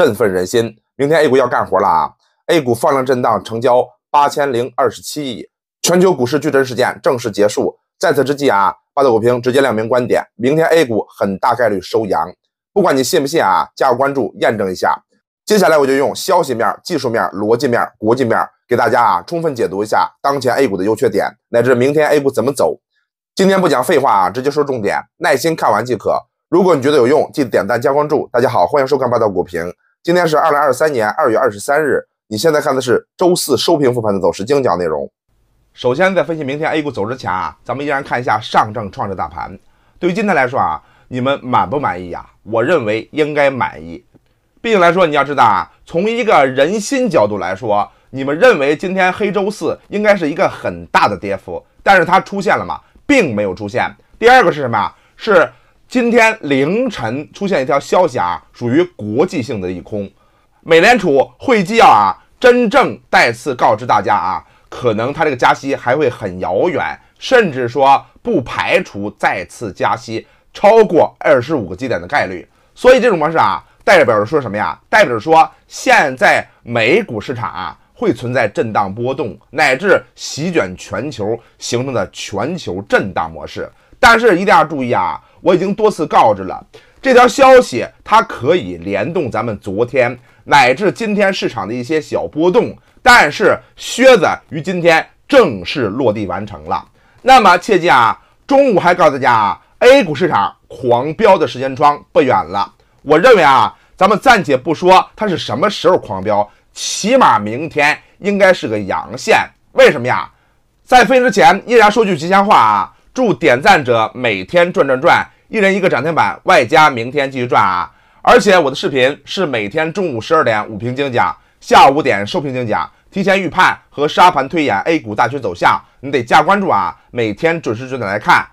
振奋人心，明天 A 股要干活了啊！A 股放量震荡，成交八千零二十七亿，全球股市巨震事件正式结束。在此之际啊，霸道股评直接亮明观点：明天 A 股很大概率收阳。不管你信不信啊，加个关注验证一下。接下来我就用消息面、技术面、逻辑面、国际面给大家啊，充分解读一下当前 A 股的优缺点，乃至明天 A 股怎么走。今天不讲废话啊，直接说重点，耐心看完即可。如果你觉得有用，记得点赞加关注。大家好，欢迎收看霸道股评。今天是二零二三年二月二十三日，你现在看的是周四收评复盘的走势精讲内容。首先，在分析明天 A 股走势前啊，咱们依然看一下上证创业大盘。对于今天来说啊，你们满不满意呀？我认为应该满意。毕竟来说，你要知道啊，从一个人心角度来说，你们认为今天黑周四应该是一个很大的跌幅，但是它出现了吗？并没有出现。第二个是什么？是。今天凌晨出现一条消息啊，属于国际性的一空。美联储会纪要啊，真正再次告知大家啊，可能它这个加息还会很遥远，甚至说不排除再次加息超过二十五个基点的概率。所以这种模式啊，代表着说什么呀？代表着说现在美股市场啊会存在震荡波动，乃至席卷全球形成的全球震荡模式。但是一定要注意啊！我已经多次告知了，这条消息它可以联动咱们昨天乃至今天市场的一些小波动。但是靴子于今天正式落地完成了。那么切记啊，中午还告诉大家啊，A 股市场狂飙的时间窗不远了。我认为啊，咱们暂且不说它是什么时候狂飙，起码明天应该是个阳线。为什么呀？在飞之前依然说句吉祥话啊！祝点赞者每天转转转，一人一个涨停板，外加明天继续转啊！而且我的视频是每天中午十二点午评精讲，下午五点收评精讲，提前预判和沙盘推演 A 股大趋势走向，你得加关注啊！每天准时准点来看。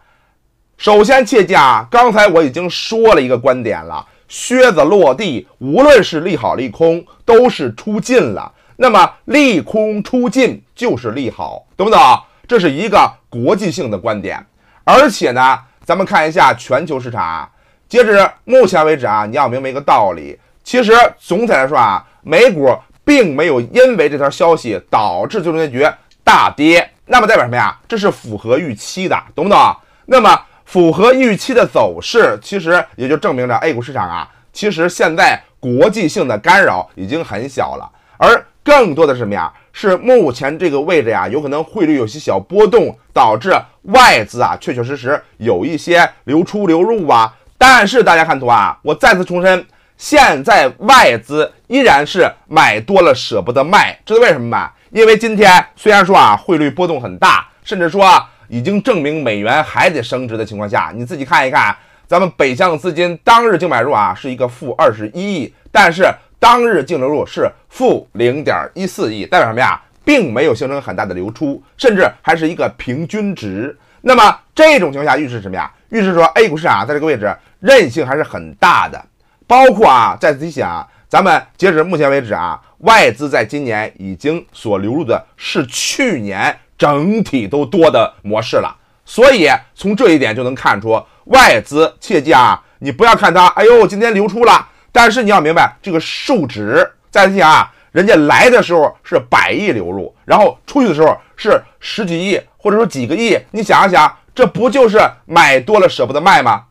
首先，切记啊，刚才我已经说了一个观点了：靴子落地，无论是利好利空，都是出尽了。那么，利空出尽就是利好，懂不懂？这是一个国际性的观点。而且呢，咱们看一下全球市场，啊，截止目前为止啊，你要明白一个道理，其实总体来说啊，美股并没有因为这条消息导致最终结局大跌，那么代表什么呀？这是符合预期的，懂不懂？那么符合预期的走势，其实也就证明了 A 股市场啊，其实现在国际性的干扰已经很小了，而。更多的是什么呀？是目前这个位置呀，有可能汇率有些小波动，导致外资啊确确实实有一些流出流入啊。但是大家看图啊，我再次重申，现在外资依然是买多了舍不得卖，知道为什么吗？因为今天虽然说啊汇率波动很大，甚至说已经证明美元还得升值的情况下，你自己看一看，咱们北向资金当日净买入啊是一个负二十一亿，但是。当日净流入是负零点一四亿，代表什么呀？并没有形成很大的流出，甚至还是一个平均值。那么这种情况下预示什么呀？预示说 A 股市场在这个位置韧性还是很大的。包括啊，再次提醒啊，咱们截止目前为止啊，外资在今年已经所流入的是去年整体都多的模式了。所以从这一点就能看出，外资切记啊，你不要看它，哎呦，今天流出了。但是你要明白，这个数值，再想啊，人家来的时候是百亿流入，然后出去的时候是十几亿或者说几个亿，你想一想，这不就是买多了舍不得卖吗？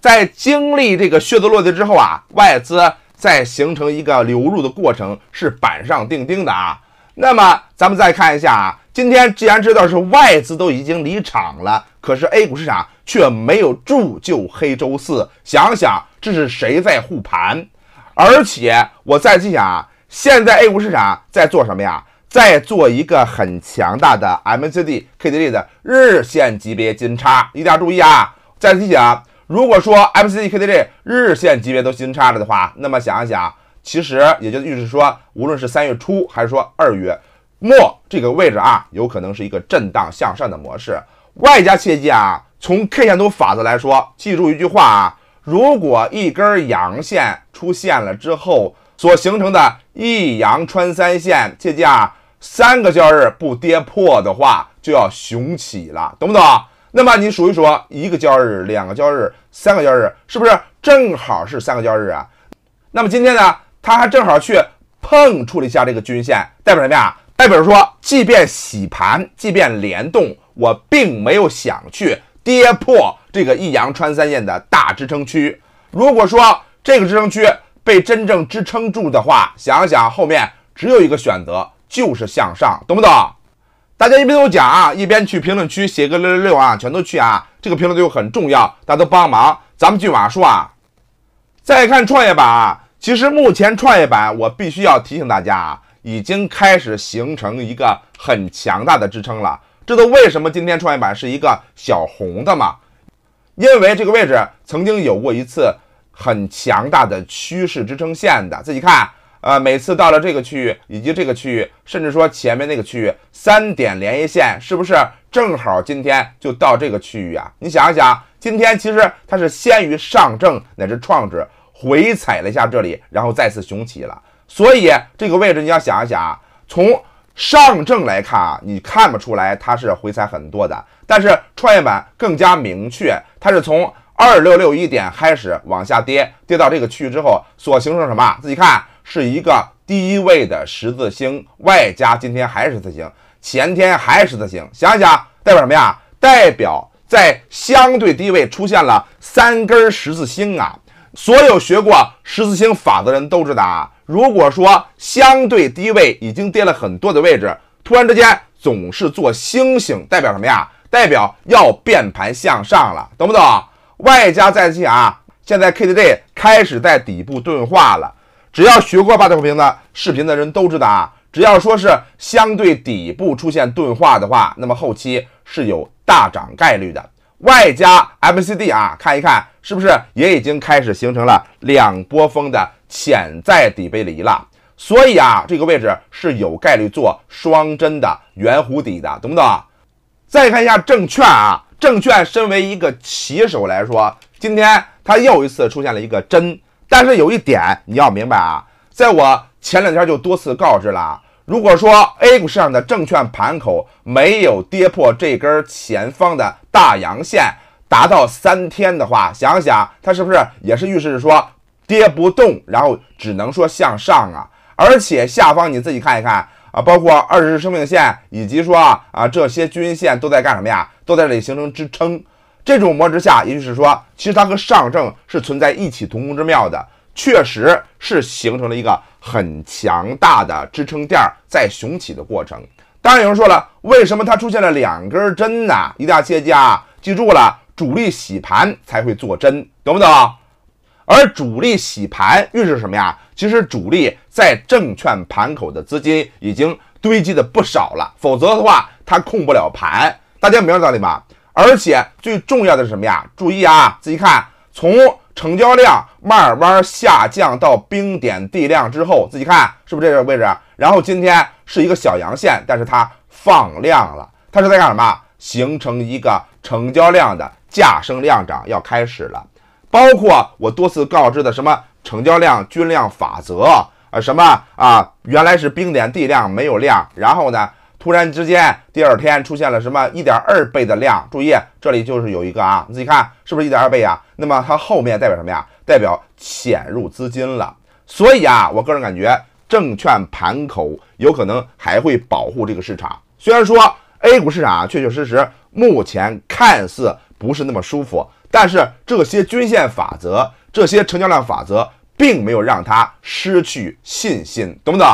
在经历这个靴子落地之后啊，外资在形成一个流入的过程是板上钉钉的啊。那么咱们再看一下啊，今天既然知道是外资都已经离场了，可是 A 股市场却没有铸就黑周四，想想。这是谁在护盘？而且我再提醒啊，现在 A 股市场在做什么呀？在做一个很强大的 MACD KDJ 的日线级别金叉，一定要注意啊！再次提醒，如果说 MACD KDJ 日线级别都金叉了的话，那么想一想，其实也就预示说，无论是三月初还是说二月末这个位置啊，有可能是一个震荡向上的模式。外加切记啊，从 K 线图法则来说，记住一句话啊。如果一根阳线出现了之后，所形成的一阳穿三线，借价三个交易日不跌破的话，就要雄起了，懂不懂那么你数一数，一个交易日，两个交易日，三个交易日，是不是正好是三个交易日啊？那么今天呢，它还正好去碰触了一下这个均线，代表什么呀？代表说，即便洗盘，即便联动，我并没有想去跌破。这个益阳穿三线的大支撑区，如果说这个支撑区被真正支撑住的话，想想后面只有一个选择，就是向上，懂不懂？大家一边都讲啊，一边去评论区写个六六六啊，全都去啊，这个评论就很重要，大家都帮忙。咱们句玛说啊，再看创业板啊，其实目前创业板我必须要提醒大家啊，已经开始形成一个很强大的支撑了，这都为什么今天创业板是一个小红的嘛？因为这个位置曾经有过一次很强大的趋势支撑线的，自己看，呃，每次到了这个区域以及这个区域，甚至说前面那个区域三点连一线，是不是正好今天就到这个区域啊？你想一想，今天其实它是先于上证乃至创指回踩了一下这里，然后再次雄起了，所以这个位置你要想一想，从。上证来看啊，你看不出来它是回踩很多的，但是创业板更加明确，它是从二六六一点开始往下跌，跌到这个区域之后所形成什么？自己看，是一个低位的十字星，外加今天还是十字星，前天还是十字星，想一想代表什么呀？代表在相对低位出现了三根十字星啊！所有学过十字星法则的人都知道。啊。如果说相对低位已经跌了很多的位置，突然之间总是做星星，代表什么呀？代表要变盘向上了，懂不懂？外加再看啊，现在 K D J 开始在底部钝化了。只要学过八条红的视频的人都知道啊，只要说是相对底部出现钝化的话，那么后期是有大涨概率的。外加 M C D 啊，看一看是不是也已经开始形成了两波峰的。潜在底背离了，所以啊，这个位置是有概率做双针的圆弧底的，懂不懂再看一下证券啊，证券身为一个棋手来说，今天它又一次出现了一个针，但是有一点你要明白啊，在我前两天就多次告知了，如果说 A 股市场的证券盘口没有跌破这根前方的大阳线达到三天的话，想想它是不是也是预示着说？跌不动，然后只能说向上啊，而且下方你自己看一看啊，包括二十日生命线以及说啊这些均线都在干什么呀？都在这里形成支撑。这种模式下，也就是说，其实它和上证是存在异曲同工之妙的，确实是形成了一个很强大的支撑垫儿，在雄起的过程。当然有人说了，为什么它出现了两根针呢？一定要切记啊，记住了，主力洗盘才会做针，懂不懂？而主力洗盘预示什么呀？其实主力在证券盘口的资金已经堆积的不少了，否则的话它控不了盘。大家明白道理吗？而且最重要的是什么呀？注意啊，自己看，从成交量慢慢下降到冰点地量之后，自己看是不是这个位置？然后今天是一个小阳线，但是它放量了，它是在干什么？形成一个成交量的价升量涨要开始了。包括我多次告知的什么成交量均量法则啊，什么啊，原来是冰点地量没有量，然后呢，突然之间第二天出现了什么一点二倍的量，注意这里就是有一个啊，你自己看是不是一点二倍啊？那么它后面代表什么呀？代表潜入资金了。所以啊，我个人感觉证券盘口有可能还会保护这个市场，虽然说 A 股市场确确实实目前看似不是那么舒服。但是这些均线法则、这些成交量法则，并没有让他失去信心，懂不懂？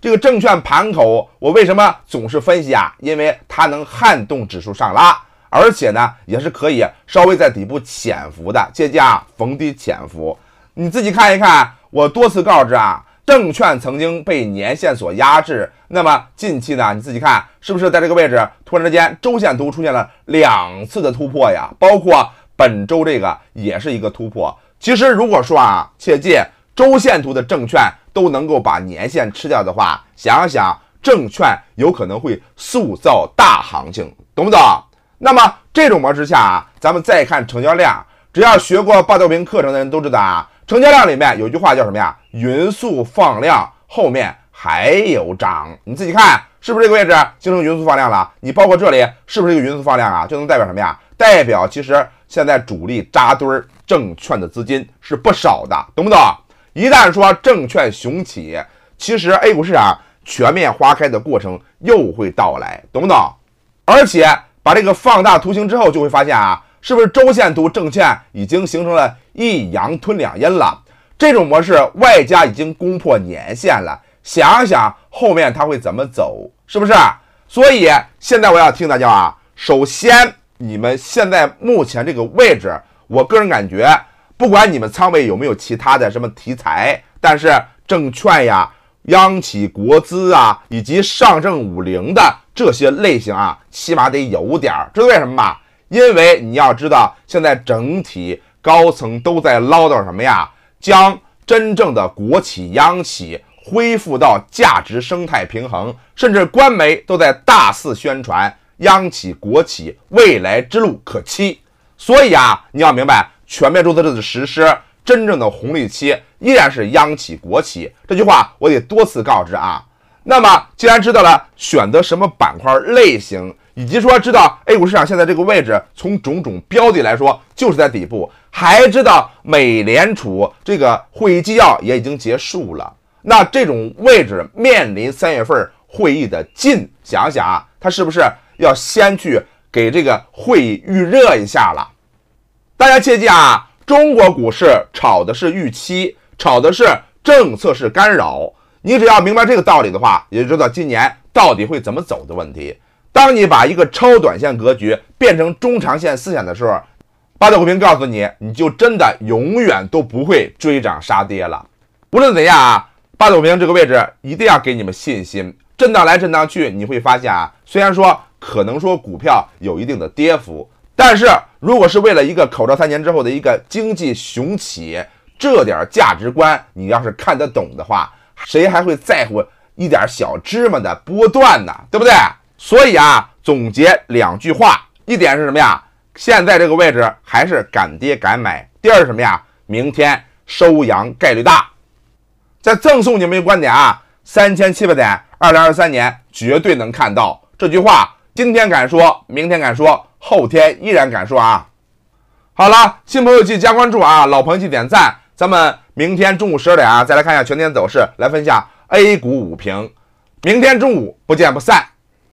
这个证券盘口，我为什么总是分析啊？因为它能撼动指数上拉，而且呢，也是可以稍微在底部潜伏的，借啊逢低潜伏。你自己看一看，我多次告知啊，证券曾经被年限所压制，那么近期呢，你自己看是不是在这个位置突然之间周线图出现了两次的突破呀？包括。本周这个也是一个突破。其实如果说啊，切记周线图的证券都能够把年线吃掉的话，想想证券有可能会塑造大行情，懂不懂？那么这种模式下啊，咱们再看成交量。只要学过霸道兵课程的人都知道啊，成交量里面有一句话叫什么呀？匀速放量后面还有涨，你自己看是不是这个位置形成匀速放量了？你包括这里是不是一个匀速放量啊？就能代表什么呀？代表其实现在主力扎堆儿证券的资金是不少的，懂不懂？一旦说证券雄起，其实 A 股市场全面花开的过程又会到来，懂不懂？而且把这个放大图形之后，就会发现啊，是不是周线图证券已经形成了一阳吞两阴了？这种模式外加已经攻破年线了，想想后面它会怎么走，是不是？所以现在我要听大家啊，首先。你们现在目前这个位置，我个人感觉，不管你们仓位有没有其他的什么题材，但是证券呀、央企、国资啊，以及上证五零的这些类型啊，起码得有点儿。知道为什么吗？因为你要知道，现在整体高层都在唠叨什么呀？将真正的国企央企恢复到价值生态平衡，甚至官媒都在大肆宣传。央企国企未来之路可期，所以啊，你要明白全面注册制的实施，真正的红利期依然是央企国企。这句话我得多次告知啊。那么，既然知道了选择什么板块类型，以及说知道 A 股市场现在这个位置，从种种标的来说就是在底部，还知道美联储这个会议纪要也已经结束了，那这种位置面临三月份会议的进，想想啊，它是不是？要先去给这个会议预热一下了，大家切记啊！中国股市炒的是预期，炒的是政策，是干扰。你只要明白这个道理的话，也就知道今年到底会怎么走的问题。当你把一个超短线格局变成中长线思想的时候，八大股评告诉你，你就真的永远都不会追涨杀跌了。无论怎样，啊，八斗平这个位置一定要给你们信心。震荡来震荡去，你会发现啊，虽然说。可能说股票有一定的跌幅，但是如果是为了一个口罩三年之后的一个经济雄起，这点价值观你要是看得懂的话，谁还会在乎一点小芝麻的波段呢？对不对？所以啊，总结两句话，一点是什么呀？现在这个位置还是敢跌敢买。第二是什么呀？明天收阳概率大。再赠送你们一个观点啊，三千七百点，二零二三年绝对能看到这句话。今天敢说，明天敢说，后天依然敢说啊！好了，新朋友记得加关注啊，老朋友记得点赞。咱们明天中午十二点啊，再来看一下全天走势，来分一下 A 股午评。明天中午不见不散。